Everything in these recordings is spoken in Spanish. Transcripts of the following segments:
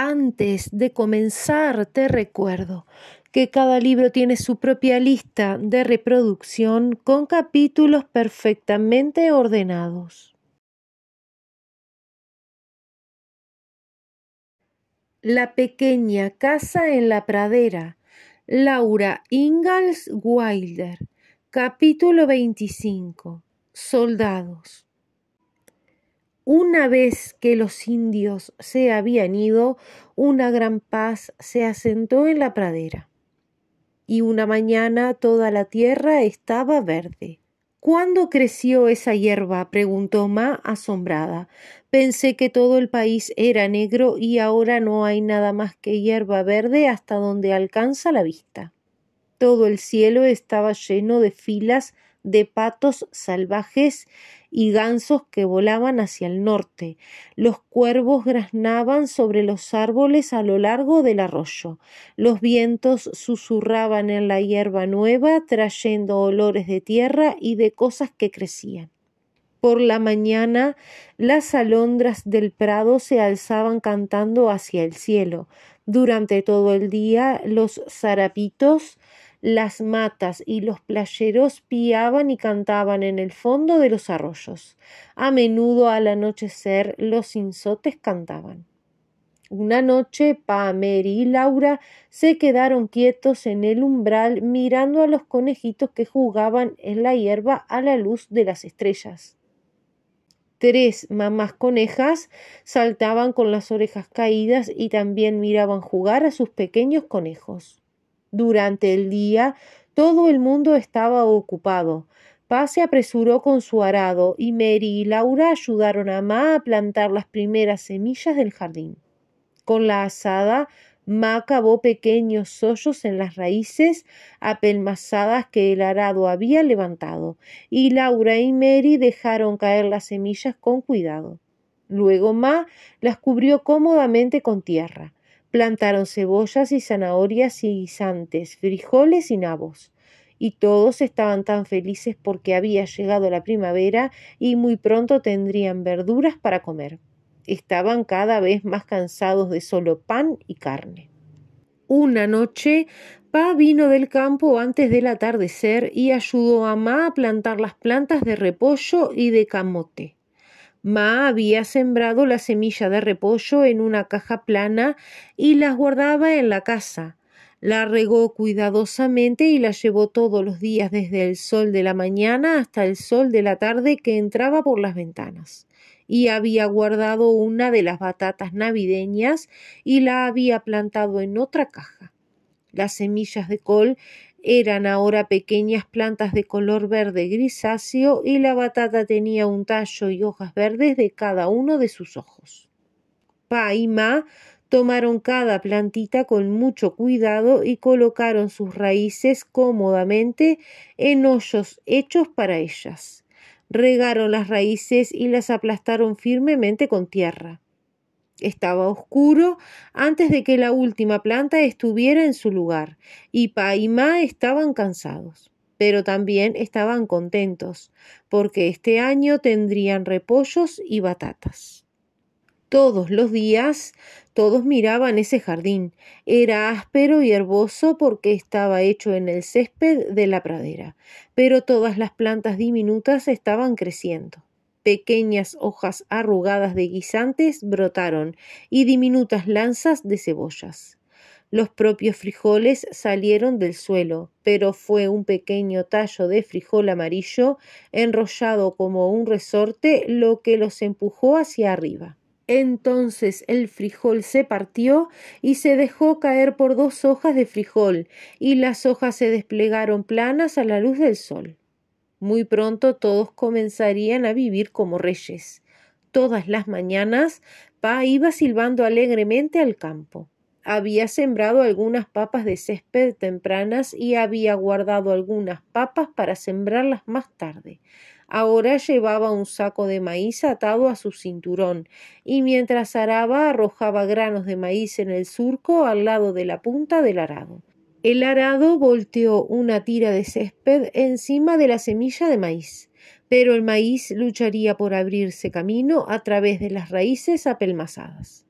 Antes de comenzar, te recuerdo que cada libro tiene su propia lista de reproducción con capítulos perfectamente ordenados. La pequeña casa en la pradera. Laura Ingalls Wilder. Capítulo 25. Soldados. Una vez que los indios se habían ido, una gran paz se asentó en la pradera. Y una mañana toda la tierra estaba verde. ¿Cuándo creció esa hierba? preguntó Ma asombrada. Pensé que todo el país era negro y ahora no hay nada más que hierba verde hasta donde alcanza la vista. Todo el cielo estaba lleno de filas de patos salvajes y gansos que volaban hacia el norte. Los cuervos graznaban sobre los árboles a lo largo del arroyo. Los vientos susurraban en la hierba nueva, trayendo olores de tierra y de cosas que crecían. Por la mañana las alondras del prado se alzaban cantando hacia el cielo. Durante todo el día los zarapitos las matas y los playeros piaban y cantaban en el fondo de los arroyos. A menudo al anochecer los insotes cantaban. Una noche Mary y Laura se quedaron quietos en el umbral mirando a los conejitos que jugaban en la hierba a la luz de las estrellas. Tres mamás conejas saltaban con las orejas caídas y también miraban jugar a sus pequeños conejos. Durante el día todo el mundo estaba ocupado. Pa se apresuró con su arado y Mary y Laura ayudaron a Ma a plantar las primeras semillas del jardín. Con la asada, Ma cavó pequeños hoyos en las raíces apelmazadas que el arado había levantado, y Laura y Mary dejaron caer las semillas con cuidado. Luego Ma las cubrió cómodamente con tierra. Plantaron cebollas y zanahorias y guisantes, frijoles y nabos. Y todos estaban tan felices porque había llegado la primavera y muy pronto tendrían verduras para comer. Estaban cada vez más cansados de solo pan y carne. Una noche, Pa vino del campo antes del atardecer y ayudó a Ma a plantar las plantas de repollo y de camote. Ma había sembrado la semilla de repollo en una caja plana y las guardaba en la casa. La regó cuidadosamente y la llevó todos los días desde el sol de la mañana hasta el sol de la tarde que entraba por las ventanas. Y había guardado una de las batatas navideñas y la había plantado en otra caja. Las semillas de col eran ahora pequeñas plantas de color verde grisáceo y la batata tenía un tallo y hojas verdes de cada uno de sus ojos. Pa y Ma tomaron cada plantita con mucho cuidado y colocaron sus raíces cómodamente en hoyos hechos para ellas. Regaron las raíces y las aplastaron firmemente con tierra. Estaba oscuro antes de que la última planta estuviera en su lugar, y Pa y Ma estaban cansados, pero también estaban contentos, porque este año tendrían repollos y batatas. Todos los días todos miraban ese jardín. Era áspero y herboso porque estaba hecho en el césped de la pradera, pero todas las plantas diminutas estaban creciendo pequeñas hojas arrugadas de guisantes brotaron y diminutas lanzas de cebollas. Los propios frijoles salieron del suelo, pero fue un pequeño tallo de frijol amarillo, enrollado como un resorte, lo que los empujó hacia arriba. Entonces el frijol se partió y se dejó caer por dos hojas de frijol, y las hojas se desplegaron planas a la luz del sol. Muy pronto todos comenzarían a vivir como reyes. Todas las mañanas, Pa iba silbando alegremente al campo. Había sembrado algunas papas de césped tempranas y había guardado algunas papas para sembrarlas más tarde. Ahora llevaba un saco de maíz atado a su cinturón, y mientras araba arrojaba granos de maíz en el surco al lado de la punta del arado. El arado volteó una tira de césped encima de la semilla de maíz, pero el maíz lucharía por abrirse camino a través de las raíces apelmazadas.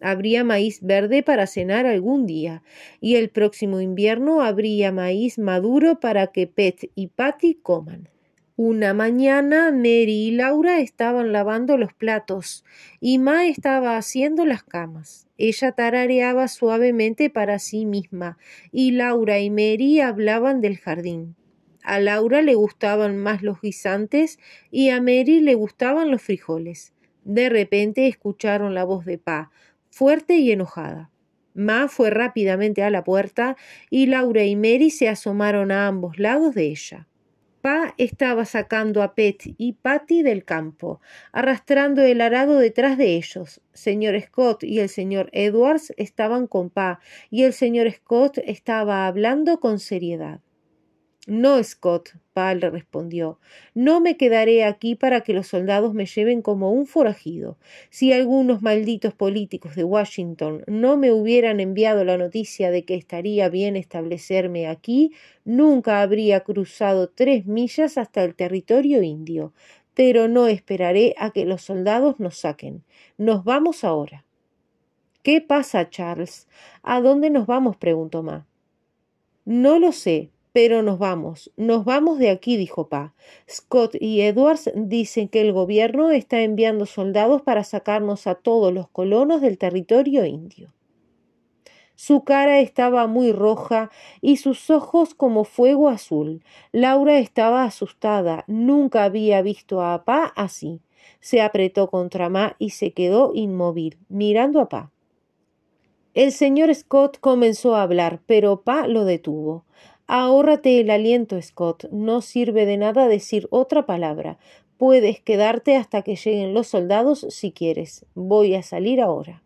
Habría maíz verde para cenar algún día, y el próximo invierno habría maíz maduro para que Pet y Patty coman. Una mañana Mary y Laura estaban lavando los platos y Ma estaba haciendo las camas. Ella tarareaba suavemente para sí misma y Laura y Mary hablaban del jardín. A Laura le gustaban más los guisantes y a Mary le gustaban los frijoles. De repente escucharon la voz de Pa, fuerte y enojada. Ma fue rápidamente a la puerta y Laura y Mary se asomaron a ambos lados de ella. Pa estaba sacando a Pet y Patty del campo, arrastrando el arado detrás de ellos. Señor Scott y el señor Edwards estaban con Pa, y el señor Scott estaba hablando con seriedad. No, Scott, Pal respondió, no me quedaré aquí para que los soldados me lleven como un forajido. Si algunos malditos políticos de Washington no me hubieran enviado la noticia de que estaría bien establecerme aquí, nunca habría cruzado tres millas hasta el territorio indio. Pero no esperaré a que los soldados nos saquen. Nos vamos ahora. ¿Qué pasa, Charles? ¿A dónde nos vamos? preguntó Ma. No lo sé, pero nos vamos, nos vamos de aquí, dijo Pa. Scott y Edwards dicen que el gobierno está enviando soldados para sacarnos a todos los colonos del territorio indio. Su cara estaba muy roja y sus ojos como fuego azul. Laura estaba asustada. Nunca había visto a Pa así. Se apretó contra Ma y se quedó inmóvil, mirando a Pa. El señor Scott comenzó a hablar, pero Pa lo detuvo. Ahórrate el aliento, Scott. No sirve de nada decir otra palabra. Puedes quedarte hasta que lleguen los soldados si quieres. Voy a salir ahora.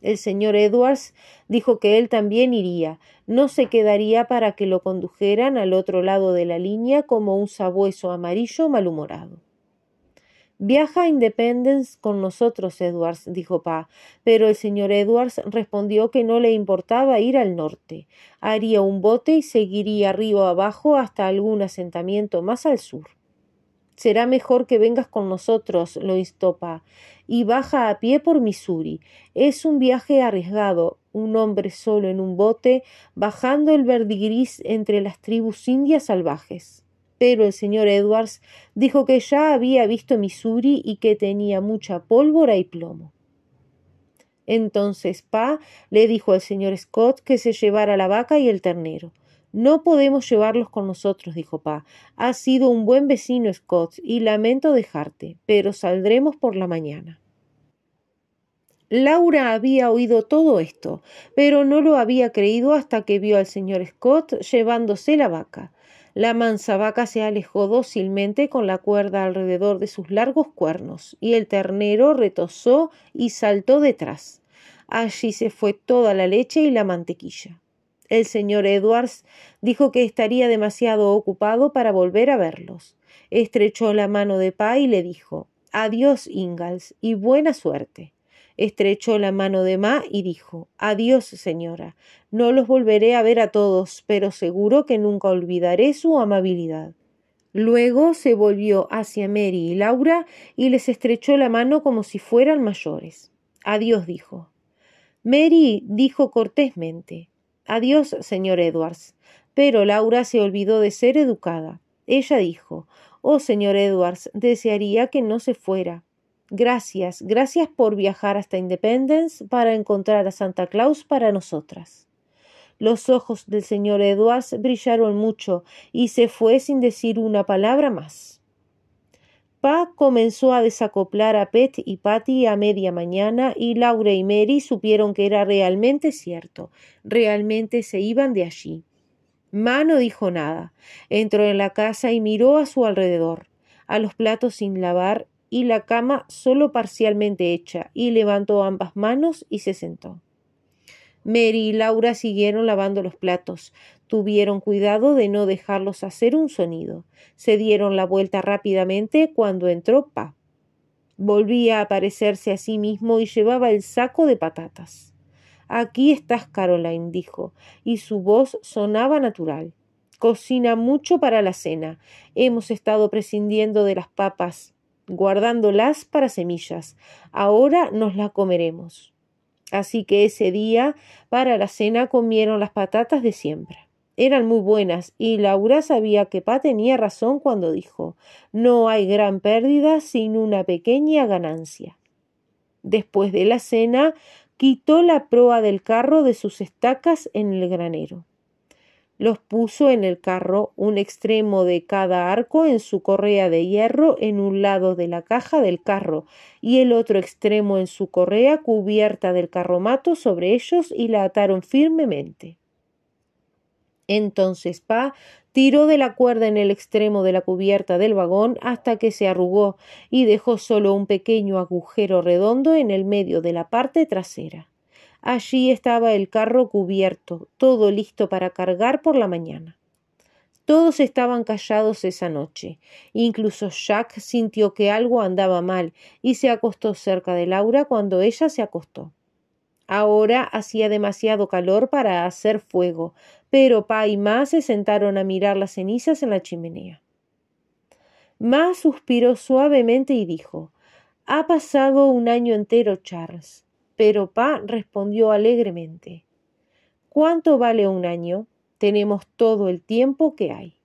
El señor Edwards dijo que él también iría. No se quedaría para que lo condujeran al otro lado de la línea como un sabueso amarillo malhumorado. Viaja a Independence con nosotros, Edwards, dijo Pa, pero el señor Edwards respondió que no le importaba ir al norte. Haría un bote y seguiría río abajo hasta algún asentamiento más al sur. Será mejor que vengas con nosotros, lo instó Pa, y baja a pie por Missouri. Es un viaje arriesgado, un hombre solo en un bote, bajando el verdigris entre las tribus indias salvajes pero el señor Edwards dijo que ya había visto Missouri y que tenía mucha pólvora y plomo. Entonces Pa le dijo al señor Scott que se llevara la vaca y el ternero. No podemos llevarlos con nosotros, dijo Pa. Has sido un buen vecino, Scott, y lamento dejarte, pero saldremos por la mañana. Laura había oído todo esto, pero no lo había creído hasta que vio al señor Scott llevándose la vaca. La manzabaca se alejó dócilmente con la cuerda alrededor de sus largos cuernos, y el ternero retozó y saltó detrás. Allí se fue toda la leche y la mantequilla. El señor Edwards dijo que estaría demasiado ocupado para volver a verlos. Estrechó la mano de Pa y le dijo Adiós, Ingalls, y buena suerte estrechó la mano de Ma y dijo Adiós, señora. No los volveré a ver a todos, pero seguro que nunca olvidaré su amabilidad. Luego se volvió hacia Mary y Laura y les estrechó la mano como si fueran mayores. Adiós, dijo. Mary dijo cortésmente Adiós, señor Edwards. Pero Laura se olvidó de ser educada. Ella dijo Oh, señor Edwards, desearía que no se fuera. Gracias, gracias por viajar hasta Independence para encontrar a Santa Claus para nosotras. Los ojos del señor Edwards brillaron mucho y se fue sin decir una palabra más. Pa comenzó a desacoplar a Pet y Patty a media mañana y Laura y Mary supieron que era realmente cierto, realmente se iban de allí. Ma no dijo nada, entró en la casa y miró a su alrededor, a los platos sin lavar y la cama solo parcialmente hecha, y levantó ambas manos y se sentó. Mary y Laura siguieron lavando los platos. Tuvieron cuidado de no dejarlos hacer un sonido. Se dieron la vuelta rápidamente cuando entró Pa. Volvía a aparecerse a sí mismo y llevaba el saco de patatas. Aquí estás, Caroline, dijo, y su voz sonaba natural. Cocina mucho para la cena. Hemos estado prescindiendo de las papas guardándolas para semillas. Ahora nos la comeremos. Así que ese día, para la cena, comieron las patatas de siembra. Eran muy buenas, y Laura sabía que Pa tenía razón cuando dijo No hay gran pérdida sin una pequeña ganancia. Después de la cena, quitó la proa del carro de sus estacas en el granero. Los puso en el carro, un extremo de cada arco en su correa de hierro en un lado de la caja del carro y el otro extremo en su correa cubierta del carromato sobre ellos y la ataron firmemente. Entonces Pa tiró de la cuerda en el extremo de la cubierta del vagón hasta que se arrugó y dejó solo un pequeño agujero redondo en el medio de la parte trasera. Allí estaba el carro cubierto, todo listo para cargar por la mañana. Todos estaban callados esa noche. Incluso Jack sintió que algo andaba mal y se acostó cerca de Laura cuando ella se acostó. Ahora hacía demasiado calor para hacer fuego, pero Pa y Ma se sentaron a mirar las cenizas en la chimenea. Ma suspiró suavemente y dijo Ha pasado un año entero, Charles. Pero Pa respondió alegremente, ¿Cuánto vale un año? Tenemos todo el tiempo que hay.